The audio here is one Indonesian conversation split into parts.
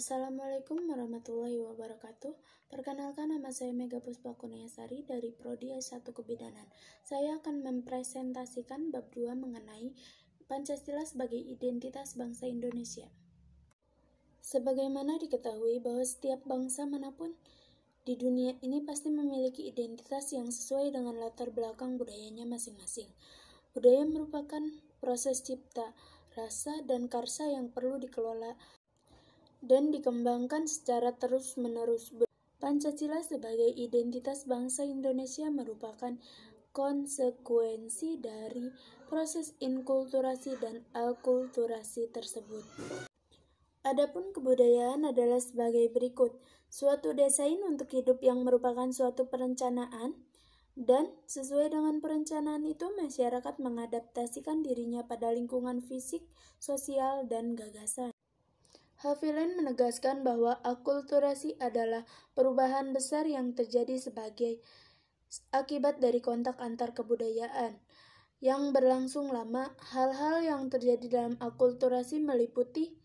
Assalamualaikum warahmatullahi wabarakatuh. Perkenalkan nama saya Mega Puspa Kurniasari dari Prodi S1 Kebidanan. Saya akan mempresentasikan bab 2 mengenai Pancasila sebagai identitas bangsa Indonesia. Sebagaimana diketahui bahwa setiap bangsa manapun di dunia ini pasti memiliki identitas yang sesuai dengan latar belakang budayanya masing-masing. Budaya merupakan proses cipta, rasa, dan karsa yang perlu dikelola dan dikembangkan secara terus-menerus. Pancasila sebagai identitas bangsa Indonesia merupakan konsekuensi dari proses inkulturasi dan akulturasi tersebut. Adapun kebudayaan adalah sebagai berikut: suatu desain untuk hidup yang merupakan suatu perencanaan dan sesuai dengan perencanaan itu masyarakat mengadaptasikan dirinya pada lingkungan fisik, sosial, dan gagasan. Havilland menegaskan bahwa akulturasi adalah perubahan besar yang terjadi sebagai akibat dari kontak antar kebudayaan yang berlangsung lama. Hal-hal yang terjadi dalam akulturasi meliputi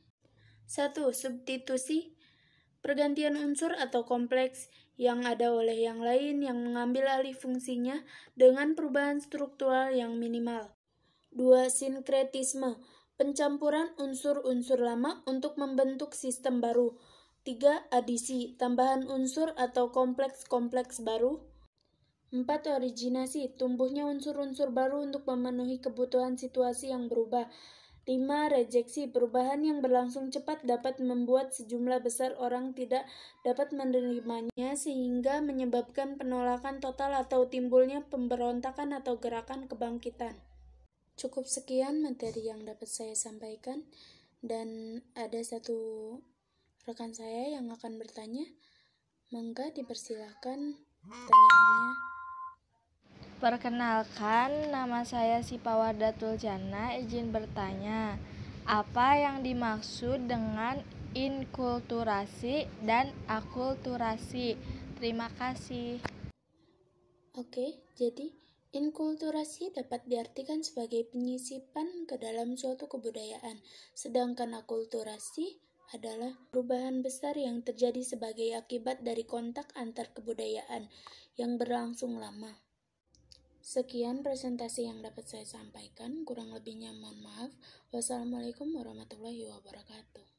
satu, Substitusi pergantian unsur atau kompleks yang ada oleh yang lain yang mengambil alih fungsinya dengan perubahan struktural yang minimal. 2. Sinkretisme Pencampuran unsur-unsur lama untuk membentuk sistem baru. 3. Adisi, tambahan unsur atau kompleks-kompleks baru. 4. Originasi, tumbuhnya unsur-unsur baru untuk memenuhi kebutuhan situasi yang berubah. 5. Rejeksi perubahan yang berlangsung cepat dapat membuat sejumlah besar orang tidak dapat menerimanya sehingga menyebabkan penolakan total atau timbulnya pemberontakan atau gerakan kebangkitan. Cukup sekian materi yang dapat saya sampaikan dan ada satu rekan saya yang akan bertanya. Mangga dipersilahkan pertanyaannya. Perkenalkan, nama saya si Pawardatul Jana, izin bertanya. Apa yang dimaksud dengan inkulturasi dan akulturasi? Terima kasih. Oke, jadi Inkulturasi dapat diartikan sebagai penyisipan ke dalam suatu kebudayaan, sedangkan akulturasi adalah perubahan besar yang terjadi sebagai akibat dari kontak antar kebudayaan yang berlangsung lama. Sekian presentasi yang dapat saya sampaikan, kurang lebihnya mohon maaf. Wassalamualaikum warahmatullahi wabarakatuh.